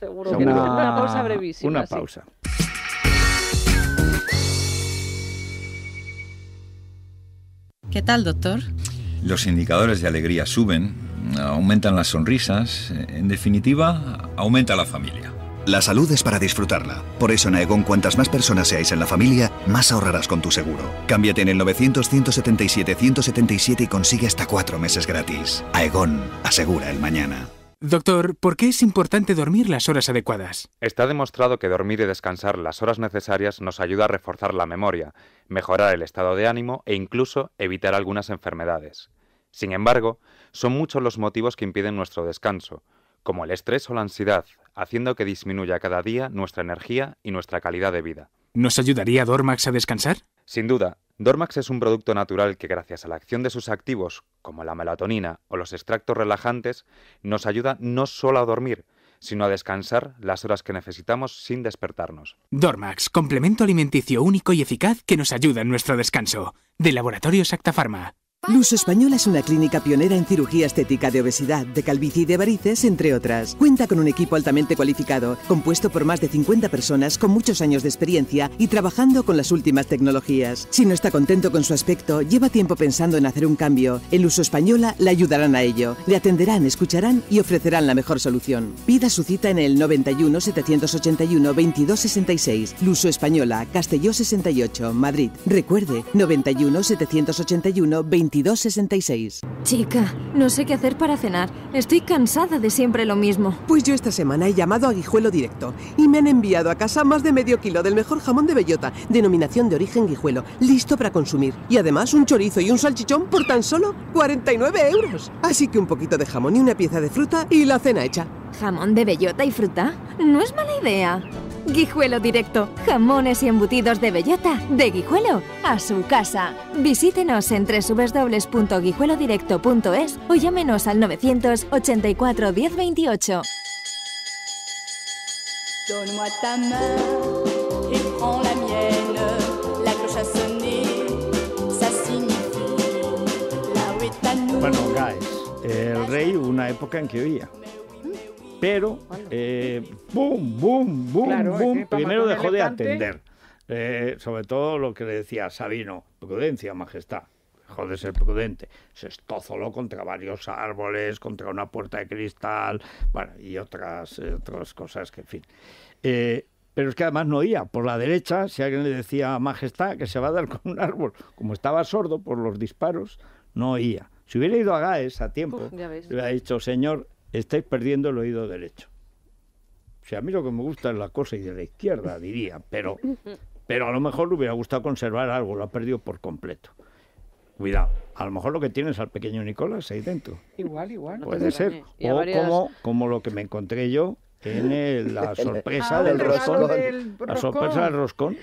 seguro. Que no. Una pausa brevísima. Una pausa. ¿Qué tal, doctor? Los indicadores de alegría suben, aumentan las sonrisas, en definitiva, aumenta la familia. La salud es para disfrutarla. Por eso en Aegon, cuantas más personas seáis en la familia, más ahorrarás con tu seguro. Cámbiate en el 900-177-177 y consigue hasta cuatro meses gratis. Aegon, asegura el mañana. Doctor, ¿por qué es importante dormir las horas adecuadas? Está demostrado que dormir y descansar las horas necesarias nos ayuda a reforzar la memoria, mejorar el estado de ánimo e incluso evitar algunas enfermedades. Sin embargo, son muchos los motivos que impiden nuestro descanso, como el estrés o la ansiedad, haciendo que disminuya cada día nuestra energía y nuestra calidad de vida. ¿Nos ayudaría Dormax a descansar? Sin duda, Dormax es un producto natural que gracias a la acción de sus activos, como la melatonina o los extractos relajantes, nos ayuda no solo a dormir, sino a descansar las horas que necesitamos sin despertarnos. Dormax, complemento alimenticio único y eficaz que nos ayuda en nuestro descanso. De Laboratorios Pharma. Luso Española es una clínica pionera en cirugía estética de obesidad, de calvicie y de varices, entre otras. Cuenta con un equipo altamente cualificado, compuesto por más de 50 personas con muchos años de experiencia y trabajando con las últimas tecnologías. Si no está contento con su aspecto, lleva tiempo pensando en hacer un cambio. En Luso Española le ayudarán a ello. Le atenderán, escucharán y ofrecerán la mejor solución. Pida su cita en el 91 781 2266, Luso Española, Castelló 68, Madrid. Recuerde, 91 781 2266. 2266. Chica, no sé qué hacer para cenar. Estoy cansada de siempre lo mismo. Pues yo esta semana he llamado a Guijuelo Directo y me han enviado a casa más de medio kilo del mejor jamón de bellota, denominación de origen Guijuelo, listo para consumir. Y además un chorizo y un salchichón por tan solo 49 euros. Así que un poquito de jamón y una pieza de fruta y la cena hecha. ¿Jamón de bellota y fruta? No es mala idea. Guijuelo Directo, jamones y embutidos de bellota, de Guijuelo a su casa. Visítenos en www.guijuelodirecto.es o llámenos al 984 1028. Bueno, guys, el rey, una época en que oía. Pero, eh, boom, boom, boom, boom, primero dejó de atender. Eh, sobre todo lo que le decía Sabino, prudencia, majestad. Dejó de ser prudente. Se estozoló contra varios árboles, contra una puerta de cristal, bueno, y otras, eh, cosas que, en fin. pero es que además no oía. Por la derecha, si alguien le decía majestad que se va a dar con un árbol, como estaba sordo por los disparos, no oía. Si hubiera ido a Gaes a tiempo, le hubiera dicho, señor, estáis perdiendo el oído derecho. O sea, a mí lo que me gusta es la cosa y de la izquierda, diría, pero, pero a lo mejor le hubiera gustado conservar algo, lo ha perdido por completo. Cuidado, a lo mejor lo que tienes al pequeño Nicolás ahí dentro. Igual, igual. Puede ser. Eh, o como, como lo que me encontré yo en la sorpresa del, roscón, del La sorpresa del roscón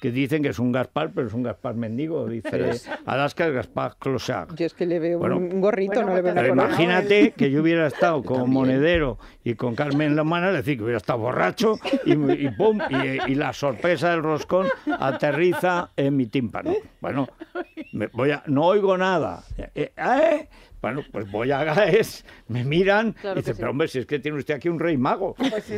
que dicen que es un Gaspar, pero es un Gaspar mendigo. Dice Alaska Gaspar Closac. Yo es que le veo un gorrito, no le veo pero Imagínate que yo hubiera estado con Monedero y con Carmen Lomana, le decir, que hubiera estado borracho y, y pum, y, la sorpresa del roscón aterriza en mi tímpano. Bueno, voy a, no oigo nada. Eh, eh, bueno, pues voy a Gaes, me miran y dicen, pero hombre, si es que tiene usted aquí un rey mago. Pues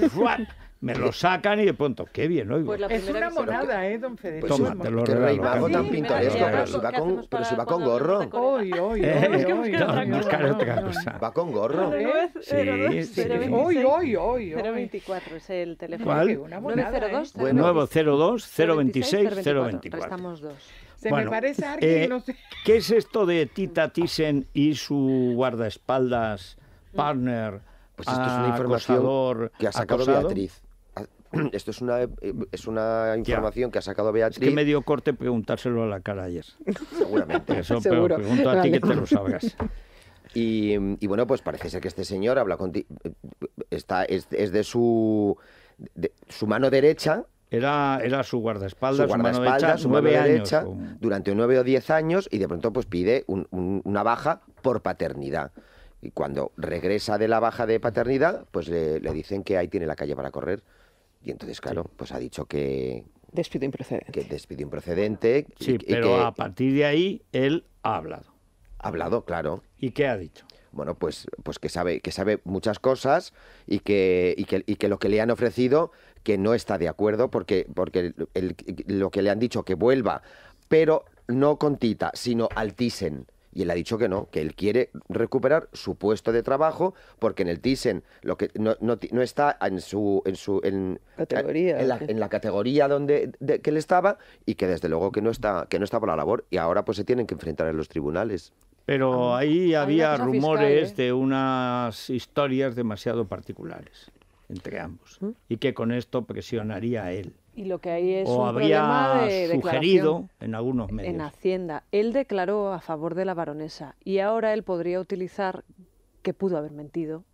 me lo sacan y de pronto, qué bien, oigo. Pues es una monada, ¿eh, don Federico? Pues Toma, te lo tan pintoresco, pero si va con, pero si va con gorro. Hoy, hoy, hoy. buscar otra cosa. Va con gorro. Sí, Hoy, hoy, 024 es el teléfono. ¿Cuál? Una ¿eh? bueno, 902 026 024. Estamos dos. Se bueno, me parece a eh, alguien, eh, no sé. ¿Qué es esto de Tita Thyssen y su guardaespaldas, mm. partner, pues esto es una información acosador, que ha sacado Beatriz. esto es una, eh, es una información que ha sacado Beatriz. Es que corte preguntárselo a la cara ayer. Seguramente. Eso, pero pregunto a ti que te lo sabrás. Y, bueno, pues parece ser que este señor habla contigo. Está, es, es de su su mano derecha. Era, era su guardaespaldas, su, mano derecha, su derecha durante nueve o diez años y de pronto pues pide una baja por paternidad. Y cuando regresa de la baja de paternidad, pues le, le dicen que ahí tiene la calle para correr. Y entonces, claro, pues ha dicho que... despide un Que improcedente. Sí, y, pero que, a partir de ahí él ha hablado. Ha hablado, claro. ¿Y qué ha dicho? Bueno, pues, pues que, sabe, que sabe muchas cosas y que, que, lo que le han ofrecido que no está de acuerdo porque, porque lo que le han dicho que vuelva, pero no con Tita, sino al Thyssen y él ha dicho que no, que él quiere recuperar su puesto de trabajo porque en el Thyssen lo que no, está en su en su en, categoría, en, la, categoría donde que él estaba y que desde luego que no está que no por la labor y ahora pues se tienen que enfrentar en los tribunales. Pero ah, ahí había rumores ¿eh? de unas historias demasiado particulares entre ambos ¿Mm? y que con esto presionaría a él. Y lo que hay es o un problema de sugerido en algunos medios. En Hacienda. Él declaró a favor de la baronesa y ahora él podría utilizar que pudo haber mentido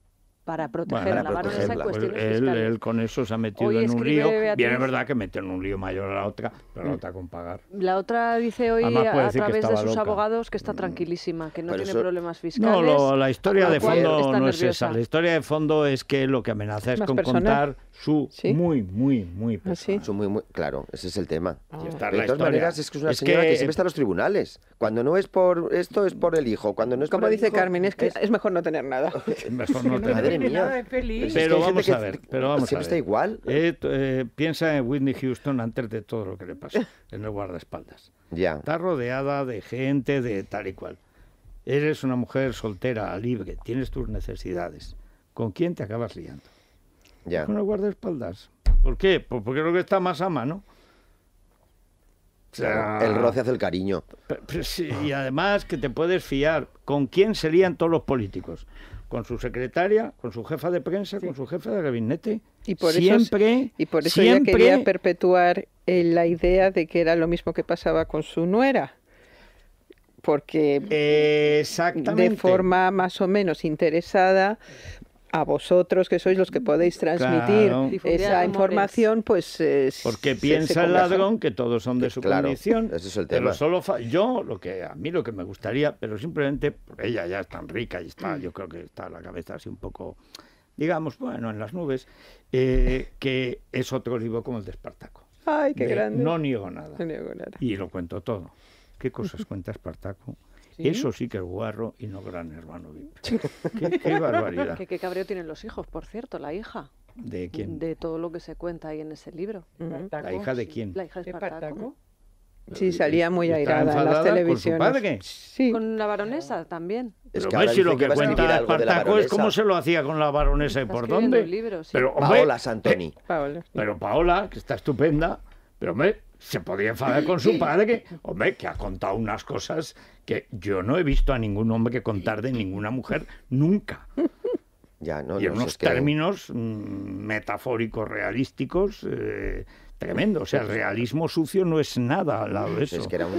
para proteger a la barra... de esa pues él, con eso se ha metido en un lío. Bien, es verdad que en un lío mayor a la otra, pero no está con pagar. La otra dice hoy a, través de sus abogados que está mm. tranquilísima, que no tiene problemas fiscales. No, la historia de fondo no es esa. La historia de fondo es que lo que amenaza es con contar su muy, muy, muy ¿Ah, muy, muy, claro, ese es el tema. Ah. de todas maneras, es que es una señora que... siempre está en los tribunales. Cuando no es por esto, es por el hijo. Cuando no es Como dice Carmen, es que es mejor no tener nada. mejor no pero, vamos ver, pero vamos a ver, pero está igual. Eh, eh, piensa en Whitney Houston antes de todo lo que le pasó, en el guardaespaldas. Ya. Está rodeada de gente, de tal y cual. Eres una mujer soltera, libre, tienes tus necesidades. ¿Con quién te acabas liando? Ya. Con el guardaespaldas. ¿Por qué? Pues porque lo que está más a mano. el roce hace el cariño. y además que te puedes fiar. ¿Con quién serían todos los políticos? con su secretaria, con su jefa de prensa, con su jefa de gabinete. Y por siempre, eso, y por quería perpetuar eh, la idea de que era lo mismo que pasaba con su nuera. Porque de forma más o menos interesada a vosotros que sois los que podéis transmitir esa información, pues... es. Eh, porque piensa el ladrón que todos son de su claro, condición. es el tema. Pero solo yo, lo que a mí lo que me gustaría, pero simplemente ella ya es tan rica y está, mm. yo creo que está la cabeza así un poco, digamos, bueno, en las nubes, eh, que es otro libro como el de Espartaco. Ay, qué grande. No niego nada. No niego nada. Y lo cuento todo. ¿Qué cosas cuenta Espartaco? Eso sí que es guarro y no gran hermano VIP. qué, barbaridad. ¿Qué, qué cabreo tienen los hijos, por cierto, la hija. ¿De quién? De todo lo que se cuenta ahí en ese libro. ¿La hija de quién? La hija de Espartaco. Sí, salía muy airada en las televisiones. Con, su padre? Sí. con la baronesa también. Es que Pero si lo que, cuenta Espartaco es cómo se lo hacía con la baronesa y por dónde. Paola Santoni. Eh, pero Paola, que está estupenda. Pero hombre, se podía enfadar con su padre, que, hombre, que ha contado unas cosas que yo no he visto a ningún hombre que contar de ninguna mujer nunca. Ya, no, y unos términos mm, metafóricos realísticos eh, tremendo. O sea, el realismo sucio no es nada al lado de eso. Es que era, un,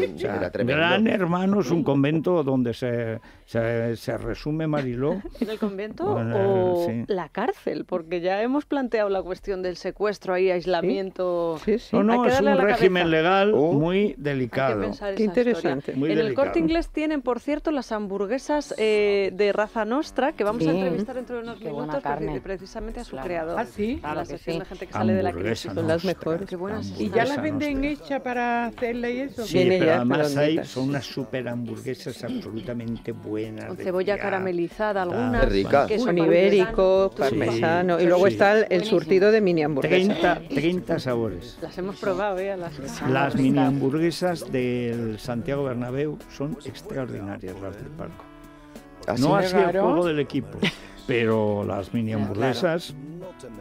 Gran Hermano es un convento donde se, se, resume Mariló. ¿En el convento o la cárcel? Porque ya hemos planteado la cuestión del secuestro ahí, aislamiento. Sí, no, es un régimen legal oh. muy delicado. Qué interesante. en el corte inglés tienen, por cierto, las hamburguesas eh, de raza nostra, que vamos a entrevistar dentro de unos minutos, precisamente a su creador. Ah, a la gente que sale de la crisis. Son las mejores. Y ya las venden hecha para hacerle y eso. Sí, además hay, son unas super hamburguesas absolutamente buenas. Con cebolla caramelizada algunas. que son ibéricos, parmesano. y luego está el, surtido de mini hamburguesas. 30, 30, sabores. Las hemos probado, ¿eh? Las, las mini hamburguesas del Santiago Bernabéu son extraordinarias las del parco. ¿Ah, no así el juego del equipo, pero las mini hamburguesas...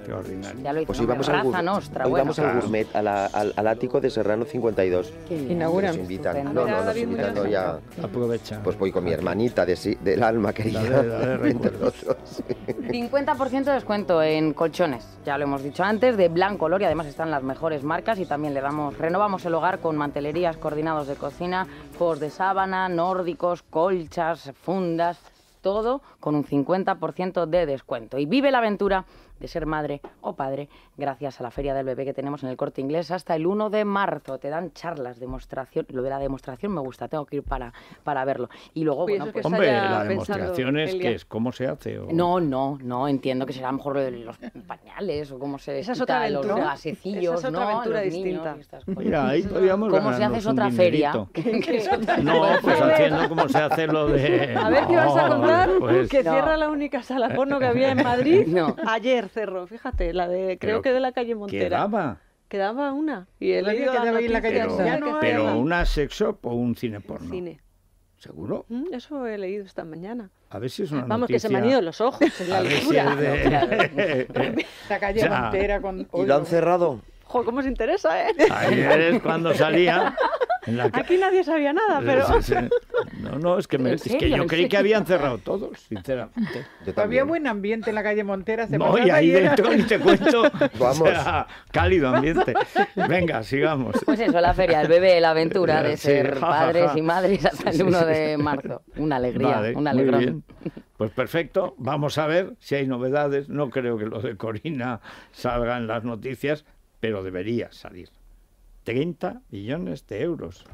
Qué ordinario. Pues íbamos al, gourmet, al al, ático de Serrano 52. Inauguran. Nos invitan. No, no, nos invitan ya. Aprovecha. Pues voy con mi hermanita del alma querida. 50% de descuento en colchones, ya lo hemos dicho antes, de blanco color y además están las mejores marcas y también le damos, renovamos el hogar con mantelerías, coordinados de cocina, cos de sábana, nórdicos, colchas, fundas, todo con un 50% de descuento. Y vive la aventura de ser madre o padre gracias a la Feria del Bebé que tenemos en el Corte Inglés hasta el 1 de marzo. Te dan charlas, demostración. Lo de la demostración me gusta, tengo que ir para, para verlo. Y luego, bueno, pues... Hombre, la demostración es que es cómo se hace. No, no, no, entiendo que será mejor lo mejor los pañales o cómo se... Esa es otra aventura. Los gasecillos, Esa es otra aventura distinta. Mira, ahí podríamos ¿Cómo se hace otra feria? no, pues haciendo como se hace lo de... A ver, ¿qué vas a contar? Pues que cierra la única sala porno que había en Madrid ayer cerro, fíjate, la de, creo que de la calle Montera. Quedaba. Quedaba una. Y él la que en la calle Pero, pero una sex shop o un cine porno. Cine. ¿Seguro? Mm, eso he leído esta mañana. A ver si es una Vamos, que se me han ido los ojos en la lectura. De... la calle Montera con... ¿Y lo han cerrado? ¡Ojo, ¿cómo se interesa, eh? Ayer es cuando salía... Aquí nadie sabía nada, pero... No, no, es que, yo creí que habían cerrado todos, sinceramente. Había buen ambiente en la calle Montera. Se no, y ahí dentro, y te cuento, Vamos. cálido ambiente. Venga, sigamos. Pues eso, la feria, el bebé, la aventura de ser padres y madres hasta el 1 de marzo. Una alegría, un alegrón. Pues perfecto, vamos a ver si hay novedades. No creo que lo de Corina salga en las noticias, pero debería salir. 30 millones de euros.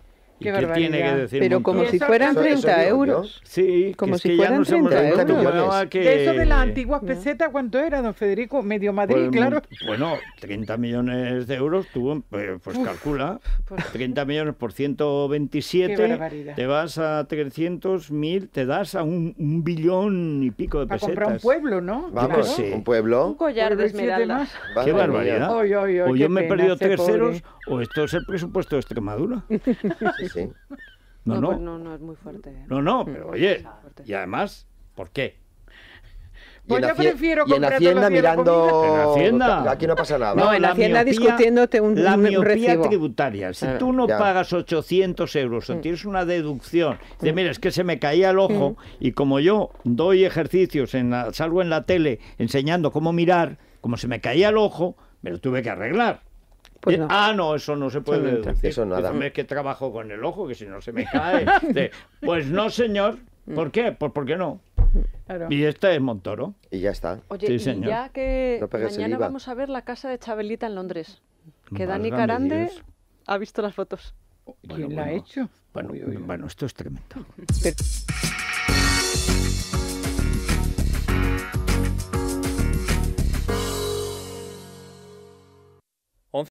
Qué ¿Y qué tiene que decir Pero como si fueran 30 euros. Sí, como si fueran 30 euros. Eso de las antiguas mm. pesetas, ¿cuánto era, don Federico? Medio Madrid, pues, claro. Bueno, 30 millones de euros, tú pues, pues calcula. 30 pues millones por 127, te vas a 300 mil, te das a un, billón y pico de pesetas. Para comprar un pueblo, ¿no? Vamos, sí. un pueblo. Un collar de esmeraldas. Qué barbaridad. Oy, o yo me he perdido tres ceros o esto es el presupuesto de Extremadura. Sí, No, no. No, no, fuerte. pero oye, y además, ¿por qué? Pues y en prefiero en Hacienda mirando. Aquí no pasa nada. No, en la Hacienda discutiéndote un, La tributaria. Si ah, tú no pagas 800 euros o mm. tienes una deducción de, mm. mira, es que se me caía el ojo mm. y como yo doy ejercicios, en salgo en la tele enseñando cómo mirar, como se me caía el ojo, me lo tuve que arreglar. Pues eh, ah, no, eso no se puede eso nada. Es que trabajo con el ojo, que si no se me cae. Este. pues no, señor. Mm. ¿Por qué? Pues porque no. Y este es Montoro. Y ya está. Oye, ya que mañana vamos a ver la casa de Chabelita en Londres. Que Dani Carande ha visto las fotos. Oh, ¿Quién la ha hecho? Bueno, esto es tremendo.